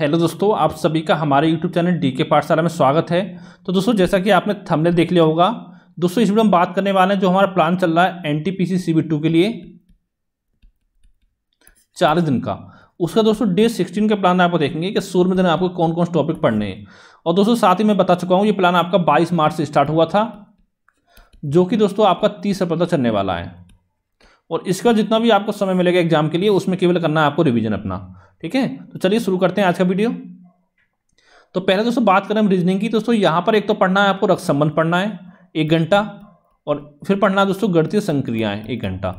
hello दोस्तों आप सभी का हमारे यूट्यूब चैनल डी के पाठशाला में स्वागत है तो दोस्तों जैसा कि आपने थमने देख लिया होगा दोस्तों इस वीडियो में बात करने वाले हैं जो हमारा प्लान चल रहा है N T P C B two के लिए चालीस दिन का उसका दोस्तों डे सिक्सटीन का प्लान आपको देखेंगे कि सूर्य में दिन आपको कौन कौन से टॉपिक पढ़ने हैं और दोस्तों साथ ही मैं बता चुका हूँ ये प्लान आपका बाईस मार्च से स्टार्ट हुआ था जो कि दोस्तों आपका तीस अप्रैल तक चलने वाला है और इसका जितना भी आपको समय मिलेगा एग्जाम के लिए उसमें केवल करना है आपको रिविजन अपना ठीक है तो चलिए शुरू करते हैं आज का वीडियो तो पहले दोस्तों बात करें हम रीजनिंग की दोस्तों यहाँ पर एक तो पढ़ना है आपको रक्त संबंध पढ़ना है एक घंटा और फिर पढ़ना है दोस्तों गणतीय संक्रियाएँ एक घंटा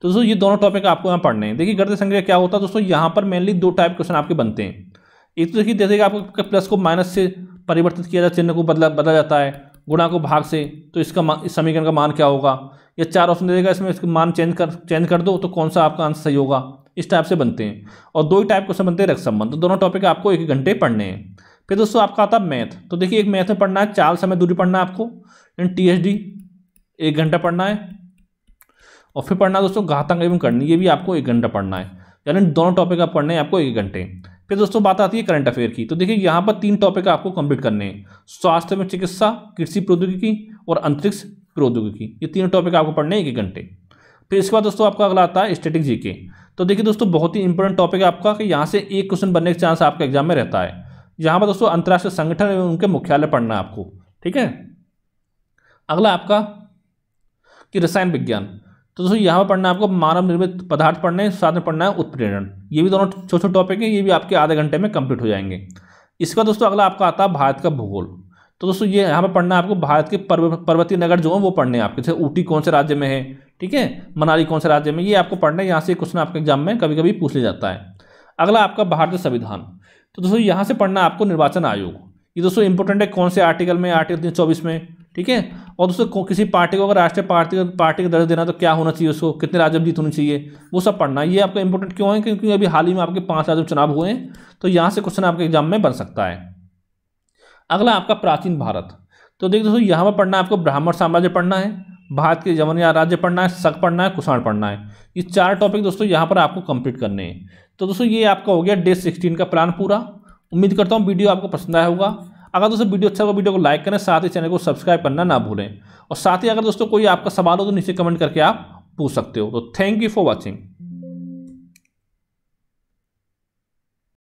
तो दोस्तों ये दोनों टॉपिक आपको यहाँ पढ़ने हैं देखिए गणतीय संक्रिया क्या होता है दोस्तों यहाँ पर मेनली दो टाइप क्वेश्चन आपके बनते हैं एक तो देखिए जैसे कि आपको प्लस को माइनस से परिवर्तित किया जाता चिन्ह को बदला बदला जाता है गुणा को भाग से तो इसका इस समीकरण का मान क्या होगा या चार ऑप्शन दे देगा इसमें इसके मान चेंज कर चेंज कर दो तो कौन सा आपका आंसर सही होगा इस टाइप से बनते हैं और दो ही टाइप क्वेश्चन बनते हैं रक्त संबंध तो दोनों टॉपिक आपको एक घंटे पढ़ने हैं फिर दोस्तों आपका आता है मैथ तो देखिए एक मैथ में पढ़ना है चार समय दूरी पढ़ना है आपको इन टी एच डी एक घंटा पढ़ना है और फिर पढ़ना है दोस्तों घातक एवं करनी ये भी आपको एक घंटा पढ़ना है यानी दोनों टॉपिक आप पढ़ने हैं आपको एक घंटे फिर दोस्तों बात आती है करंट अफेयर की तो देखिए यहाँ पर तीन टॉपिक आपको कंप्लीट करने हैं स्वास्थ्य में चिकित्सा कृषि प्रौद्योगिकी और अंतरिक्ष प्रौद्योगिकी ये तीनों टॉपिक आपको पढ़ने हैं एक घंटे फिर इसके बाद दोस्तों आपका अगला आता है स्टेटिक जीके तो देखिए दोस्तों बहुत ही इंपॉर्टेंट टॉपिक है आपका कि यहाँ से एक क्वेश्चन बनने के चांस आपका एग्जाम में रहता है यहाँ पर दोस्तों अंतर्राष्ट्रीय संगठन एवं उनके मुख्यालय पढ़ना है आपको ठीक है अगला आपका कि रसायन विज्ञान तो दोस्तों यहाँ पर पढ़ना है आपको मानव निर्मित पदार्थ पढ़ने है साथ में पढ़ना है उत्प्रेरण ये भी दोनों छोटे छोटे टॉपिक हैं ये भी आपके आधे घंटे में कंप्लीट हो जाएंगे इसका दोस्तों अगला आपका आता है भारत का भूगोल तो दोस्तों ये यहाँ पर पढ़ना आपको भारत के पर्व पर्वतीय नगर जो है वो पढ़ने हैं आपके जैसे ऊटी कौन से राज्य में है ठीक है मनाली कौन से राज्य में ये आपको पढ़ना है यहाँ से क्वेश्चन आपके एग्जाम में कभी कभी पूछ लिया जाता है अगला आपका भारतीय संविधान तो दोस्तों यहाँ से पढ़ना आपको निर्वाचन आयोग ये दोस्तों इंपॉर्टेंट है कौन से आर्टिकल में आर्टिकल तीन में ठीक है और दोस्तों किसी पार्टी को अगर राष्ट्रीय पार्टी पार्टी का दर्ज देना तो क्या होना चाहिए उसको कितने राज्य जीत होनी चाहिए वो सब पढ़ना ये आपका इंपॉर्टेंट क्यों है क्योंकि अभी हाल ही में आपके पाँच राज्य चुनाव हुए हैं तो यहाँ से क्वेश्चन आपके एग्जाम में बन सकता है अगला आपका प्राचीन भारत तो देखिए दोस्तों यहाँ पर पढ़ना है आपको ब्राह्मण साम्राज्य पढ़ना है भारत के जमन या राज्य पढ़ना है शक पढ़ना है कुषाण पढ़ना है ये चार टॉपिक दोस्तों यहाँ पर आपको कंप्लीट करने हैं तो दोस्तों ये आपका हो गया डे सिक्सटीन का प्लान पूरा उम्मीद करता हूँ वीडियो आपको पसंद आया होगा अगर दोस्तों वीडियो अच्छा होगा वीडियो को लाइक करें साथ ही चैनल को सब्सक्राइब करना ना भूलें और साथ ही अगर दोस्तों कोई आपका सवाल हो तो नीचे कमेंट करके आप पूछ सकते हो तो थैंक यू फॉर वॉचिंग